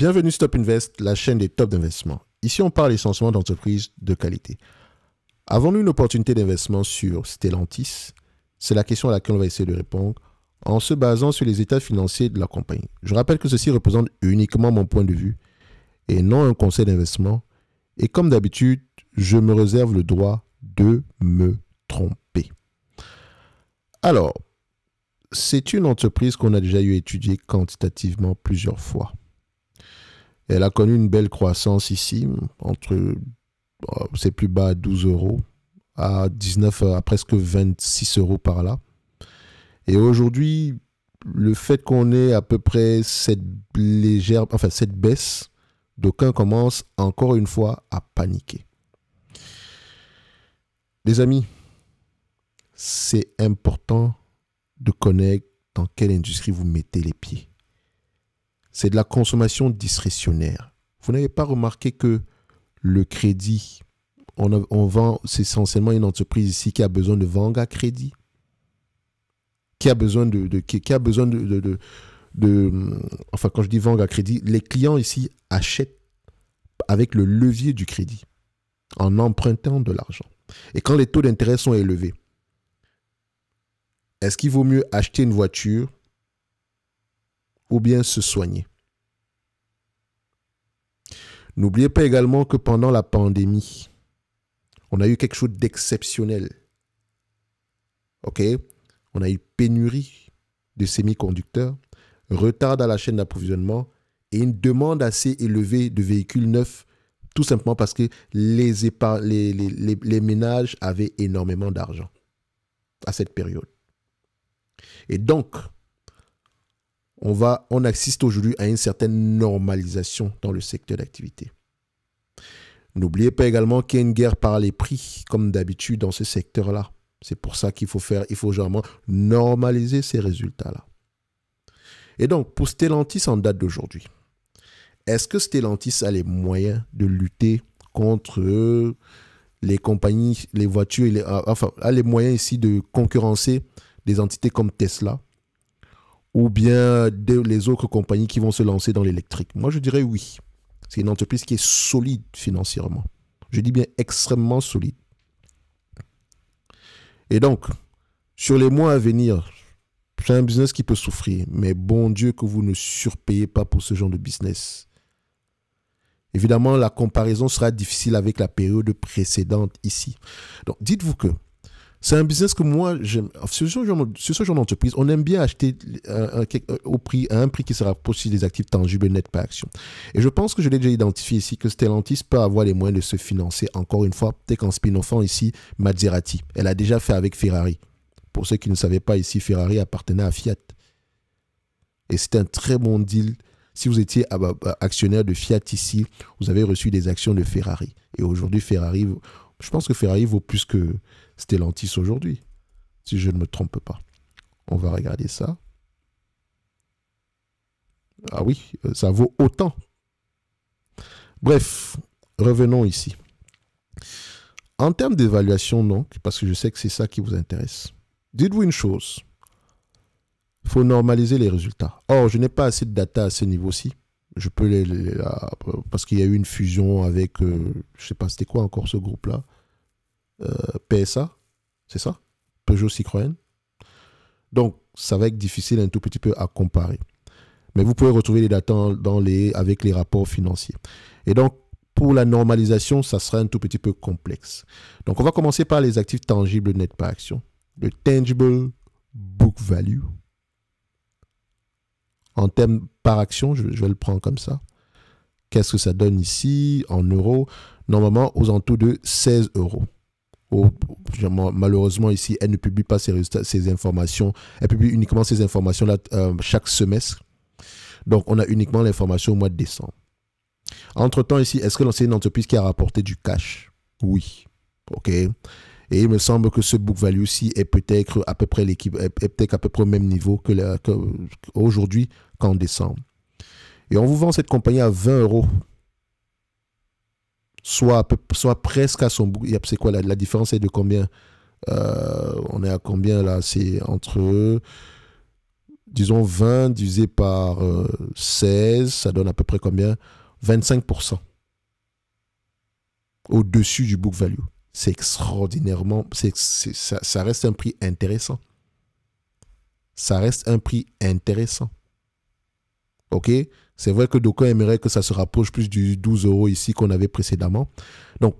Bienvenue Stop Invest, la chaîne des tops d'investissement. Ici, on parle essentiellement d'entreprises de qualité. Avons-nous une opportunité d'investissement sur Stellantis C'est la question à laquelle on va essayer de répondre en se basant sur les états financiers de la compagnie. Je rappelle que ceci représente uniquement mon point de vue et non un conseil d'investissement. Et comme d'habitude, je me réserve le droit de me tromper. Alors, c'est une entreprise qu'on a déjà eu étudiée quantitativement plusieurs fois. Elle a connu une belle croissance ici, entre euh, c'est plus bas à 12 euros, à 19, euh, à presque 26 euros par là. Et aujourd'hui, le fait qu'on ait à peu près cette légère, enfin cette baisse, d'aucuns commencent encore une fois à paniquer. Les amis, c'est important de connaître dans quelle industrie vous mettez les pieds c'est de la consommation discrétionnaire. Vous n'avez pas remarqué que le crédit, on, vend, c'est essentiellement une entreprise ici qui a besoin de vendre à crédit, qui a besoin de, qui, a besoin de, enfin quand je dis vendre à crédit, les clients ici achètent avec le levier du crédit en empruntant de l'argent. Et quand les taux d'intérêt sont élevés, est-ce qu'il vaut mieux acheter une voiture ou bien se soigner. N'oubliez pas également que pendant la pandémie, on a eu quelque chose d'exceptionnel. OK On a eu pénurie de semi-conducteurs, retard dans la chaîne d'approvisionnement et une demande assez élevée de véhicules neufs, tout simplement parce que les, les ménages avaient énormément d'argent à cette période. Et donc, on, va, on assiste aujourd'hui à une certaine normalisation dans le secteur d'activité. N'oubliez pas également qu'il y a une guerre par les prix, comme d'habitude dans ce secteur-là. C'est pour ça qu'il faut faire, il faut généralement normaliser ces résultats-là. Et donc, pour Stellantis en date d'aujourd'hui, est-ce que Stellantis a les moyens de lutter contre euh, les compagnies, les voitures, euh, enfin, a les moyens ici de concurrencer des entités comme Tesla, ou bien les autres compagnies qui vont se lancer dans l'électrique Moi, je dirais oui. C'est une entreprise qui est solide financièrement. Je dis bien extrêmement solide. Et donc, sur les mois à venir, c'est un business qui peut souffrir, mais bon Dieu que vous ne surpayez pas pour ce genre de business. Évidemment, la comparaison sera difficile avec la période précédente ici. Donc, dites-vous que c'est un business que moi, Sur ce genre, d'entreprise, on aime bien acheter euh, euh, prix, à un prix qui sera possible des actifs tangibles net par action. Et je pense que je l'ai déjà identifié ici, que Stellantis peut avoir les moyens de se financer, encore une fois, peut-être qu'en spin-offant ici, Maserati. Elle a déjà fait avec Ferrari. Pour ceux qui ne savaient pas ici, Ferrari appartenait à Fiat. Et c'est un très bon deal. Si vous étiez ah, bah, bah, actionnaire de Fiat ici, vous avez reçu des actions de Ferrari. Et aujourd'hui, Ferrari, je pense que Ferrari vaut plus que Stellantis aujourd'hui, si je ne me trompe pas. On va regarder ça. Ah oui, euh, ça vaut autant. Bref, revenons ici. En termes d'évaluation, donc, parce que je sais que c'est ça qui vous intéresse, dites-vous une chose. Il faut normaliser les résultats. Or, je n'ai pas assez de data à ce niveau-ci. Je peux les, parce qu'il y a eu une fusion avec, euh, je ne sais pas c'était quoi encore ce groupe-là, euh, PSA, c'est ça Peugeot Citroën. Donc, ça va être difficile un tout petit peu à comparer. Mais vous pouvez retrouver les datants dans les, avec les rapports financiers. Et donc, pour la normalisation, ça sera un tout petit peu complexe. Donc, on va commencer par les actifs tangibles nets par action. Le tangible book value. En termes par action, je, vais le prendre comme ça. Qu'est-ce que ça donne ici en euros Normalement, aux entours de 16 euros malheureusement, ici, elle ne publie pas ses, informations. Elle publie uniquement ces informations-là euh, chaque semestre. Donc, on a uniquement l'information au mois de décembre. Entre-temps, ici, est-ce que c'est une entreprise qui a rapporté du cash Oui. OK. Et il me semble que ce book value aussi est peut-être à peu près l'équipe, est peut-être à peu près au même niveau que, que aujourd'hui qu'en décembre. Et on vous vend cette compagnie à 20 euros soit, soit presque à son bout. C'est quoi la, différence est de combien euh, On est à combien là C'est entre, disons, 20 divisé par 16, euh, ça donne à peu près combien 25% au-dessus du book value. C'est extraordinairement, c'est ça reste un prix intéressant. Ça reste un prix intéressant. OK C'est vrai que d'aucuns aimeraient que ça se rapproche plus du 12 euros ici qu'on avait précédemment. Donc,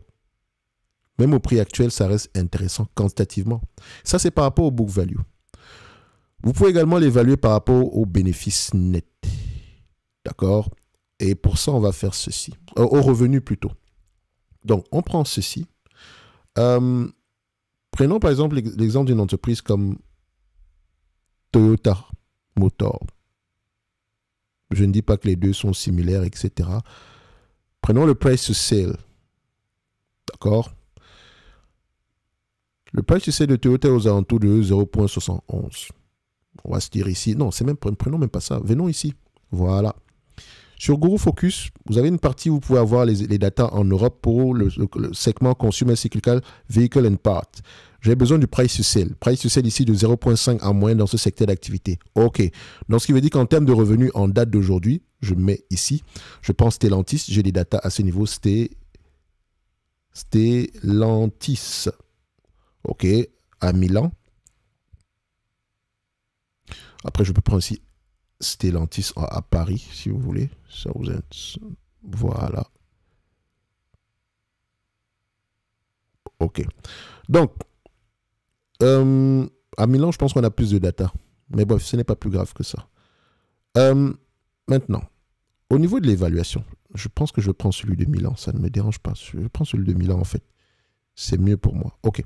même au prix actuel, ça reste intéressant quantitativement. Ça, c'est par rapport au book value. Vous pouvez également l'évaluer par rapport au bénéfice net. D'accord Et pour ça, on va faire ceci. Euh, au revenu plutôt. Donc, on prend ceci. Euh, prenons par exemple l'exemple d'une entreprise comme Toyota Motor. Je ne dis pas que les deux sont similaires, etc. Prenons le price to sale. D'accord Le price to sale de Toyota est aux alentours de 0.71. On va se dire ici. Non, c'est même, prenons même pas ça. Venons ici. Voilà. Sur Guru Focus, vous avez une partie où vous pouvez avoir les, datas en Europe pour le, segment Consumer Cyclical Vehicle and Parts. J'ai besoin du price to sell. Price to sell ici de 0.5 à moins dans ce secteur d'activité. OK. Donc, ce qui veut dire qu'en termes de revenus en date d'aujourd'hui, je mets ici, je pense Stellantis, j'ai des data à ce niveau, Stellantis. OK, à Milan. Après, je peux prendre aussi Stellantis à Paris, si vous voulez. Ça vous Voilà. OK. Donc, euh, à Milan, je pense qu'on a plus de data. Mais bref, ce n'est pas plus grave que ça. Euh, maintenant, au niveau de l'évaluation, je pense que je prends celui de Milan. Ça ne me dérange pas. Je prends celui de Milan, en fait. C'est mieux pour moi. OK.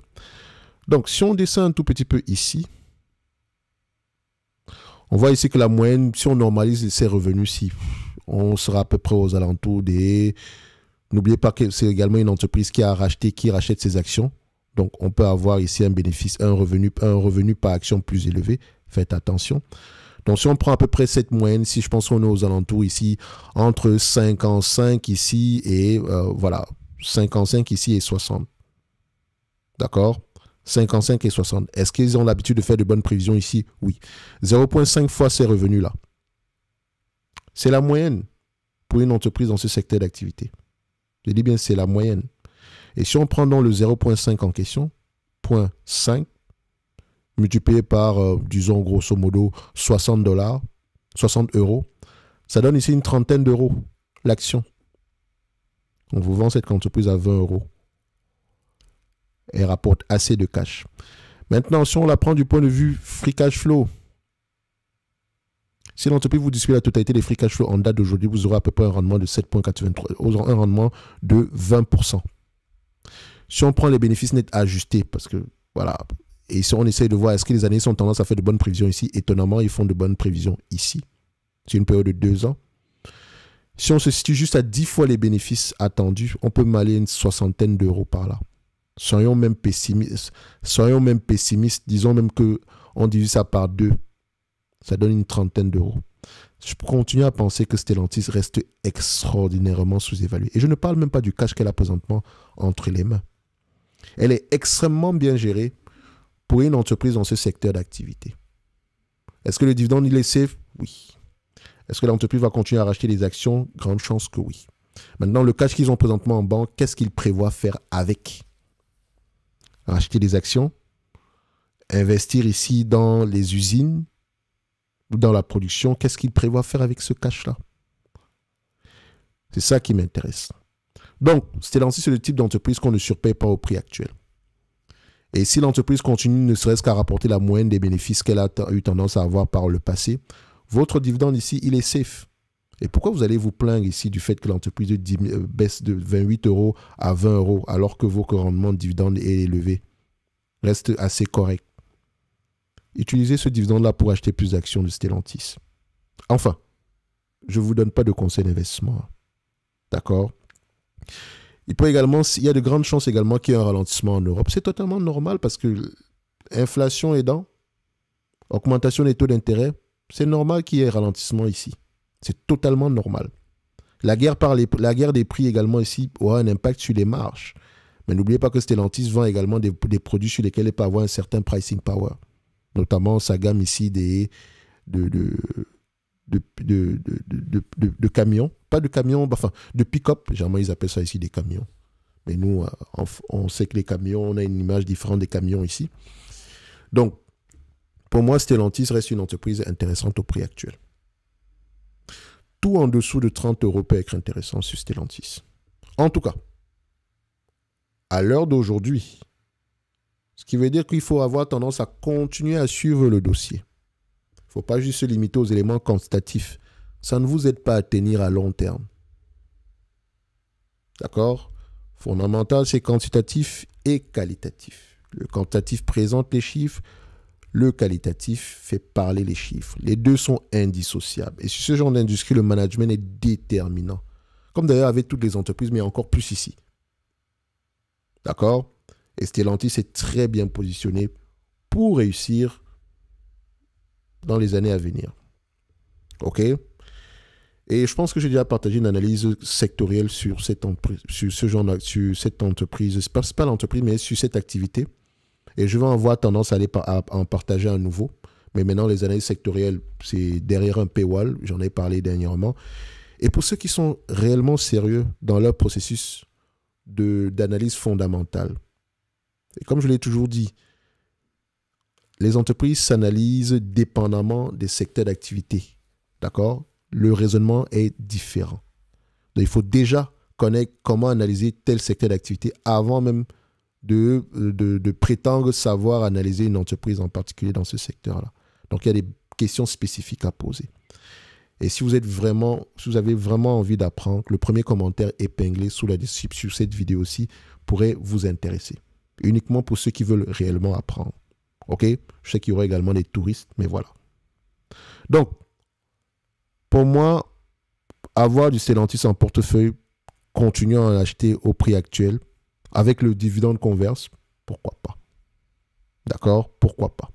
Donc, si on descend un tout petit peu ici, on voit ici que la moyenne, si on normalise ses revenus-ci, on sera à peu près aux alentours des... N'oubliez pas que c'est également une entreprise qui a racheté, qui rachète ses actions. Donc, on peut avoir ici un bénéfice, un revenu, un revenu par action plus élevé. Faites attention. Donc, si on prend à peu près cette moyenne, si je pense qu'on est aux alentours ici, entre 55 ici et euh, voilà, 55 ici et 60. D'accord 55 et 60. Est-ce qu'ils ont l'habitude de faire de bonnes prévisions ici Oui. 0,5 fois ces revenus-là. C'est la moyenne pour une entreprise dans ce secteur d'activité. Je dis bien, c'est la moyenne. Et si on prend donc le 0.5 en question, 0.5, multiplié par, euh, disons grosso modo, 60 dollars, 60 euros, ça donne ici une trentaine d'euros l'action. On vous vend cette entreprise à 20 euros. Elle rapporte assez de cash. Maintenant, si on la prend du point de vue free cash flow, si l'entreprise vous distribue la totalité des free cash flow en date d'aujourd'hui, vous aurez à peu près un rendement de 7,83, euh, un rendement de 20% si on prend les bénéfices nets ajustés, parce que voilà, et si on essaie de voir est-ce que les années ont tendance à faire de bonnes prévisions ici, étonnamment, ils font de bonnes prévisions ici. C'est une période de deux ans. Si on se situe juste à dix fois les bénéfices attendus, on peut maler une soixantaine d'euros par là. Soyons même pessimistes. Soyons même pessimistes. Disons même que on divise ça par deux. Ça donne une trentaine d'euros. Je continue à penser que Stellantis reste extraordinairement sous-évalué. Et je ne parle même pas du cash qu'elle a présentement entre les mains. Elle est extrêmement bien gérée pour une entreprise dans ce secteur d'activité. Est-ce que le dividende, il est safe Oui. Est-ce que l'entreprise va continuer à racheter des actions Grande chance que oui. Maintenant, le cash qu'ils ont présentement en banque, qu'est-ce qu'ils prévoient faire avec Racheter des actions Investir ici dans les usines ou dans la production Qu'est-ce qu'ils prévoient faire avec ce cash-là C'est ça qui m'intéresse. Donc, Stellantis, c'est le type d'entreprise qu'on ne surpaye pas au prix actuel. Et si l'entreprise continue ne serait-ce qu'à rapporter la moyenne des bénéfices qu'elle a eu tendance à avoir par le passé, votre dividende ici, il est safe. Et pourquoi vous allez vous plaindre ici du fait que l'entreprise euh, baisse de 28 euros à 20 euros alors que vos rendement de dividende est élevé Reste assez correct. Utilisez ce dividende-là pour acheter plus d'actions de Stellantis. Enfin, je ne vous donne pas de conseil d'investissement. Hein. D'accord il peut il y a de grandes chances également qu'il y ait un ralentissement en Europe. C'est totalement normal parce que est dans, augmentation des taux d'intérêt, c'est normal qu'il y ait un ralentissement ici. C'est totalement normal. La guerre, par la guerre des prix également ici aura un impact sur les marges. Mais n'oubliez pas que Stellantis vend également des, produits sur lesquels il peut avoir un certain pricing power. Notamment sa gamme ici des, de de, camions, pas de camions, bah, enfin de pick-up, généralement ils appellent ça ici des camions. Mais nous, on, euh, on, sait que les camions, on a une image différente des camions ici. Donc, pour moi, Stellantis reste une entreprise intéressante au prix actuel. Tout en dessous de 30 euros peut être intéressant sur Stellantis. En tout cas, à l'heure d'aujourd'hui, ce qui veut dire qu'il faut avoir tendance à continuer à suivre le dossier faut pas juste se limiter aux éléments quantitatifs. Ça ne vous aide pas à tenir à long terme. D'accord Fondamental, c'est quantitatif et qualitatif. Le quantitatif présente les chiffres, le qualitatif fait parler les chiffres. Les deux sont indissociables. Et sur ce genre d'industrie, le management est déterminant. Comme d'ailleurs avec toutes les entreprises, mais encore plus ici. D'accord Et est très bien positionné pour réussir dans les années à venir. OK Et je pense que j'ai déjà partagé une analyse sectorielle sur cette, sur ce genre sur cette entreprise, pas, pas l'entreprise, mais sur cette activité. Et je vais avoir tendance à, aller en partager un nouveau. Mais maintenant, les analyses sectorielles, c'est derrière un paywall, j'en ai parlé dernièrement. Et pour ceux qui sont réellement sérieux dans leur processus d'analyse fondamentale, et comme je l'ai toujours dit, les entreprises s'analysent dépendamment des secteurs d'activité. D'accord Le raisonnement est différent. il faut déjà connaître comment analyser tel secteur d'activité avant même euh, de, prétendre savoir analyser une entreprise en particulier dans ce secteur-là. Donc, il y a des questions spécifiques à poser. Et si vous, êtes vraiment, si vous avez vraiment envie d'apprendre, le premier commentaire épinglé sous la description sur cette vidéo ci pourrait vous intéresser. Uniquement pour ceux qui veulent réellement apprendre. Ok Je sais qu'il y aura également des touristes, mais voilà. Donc, pour moi, avoir du Stellantis en portefeuille, continuant à acheter au prix actuel, avec le dividende converse, pourquoi pas D'accord Pourquoi pas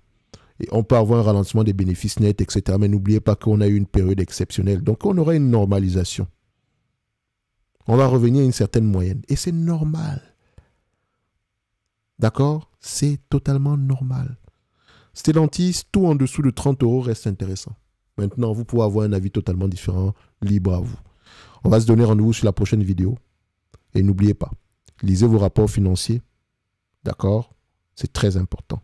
et on peut avoir un ralentissement des bénéfices nets, etc. Mais n'oubliez pas qu'on a eu une période exceptionnelle. Donc on aura une normalisation. On va revenir à une certaine moyenne. Et c'est normal. D'accord c'est totalement normal. Stellantis, tout en dessous de 30 euros reste intéressant. Maintenant, vous pouvez avoir un avis totalement différent, libre à vous. On va se donner rendez-vous sur la prochaine vidéo. Et n'oubliez pas, lisez vos rapports financiers. D'accord C'est très important.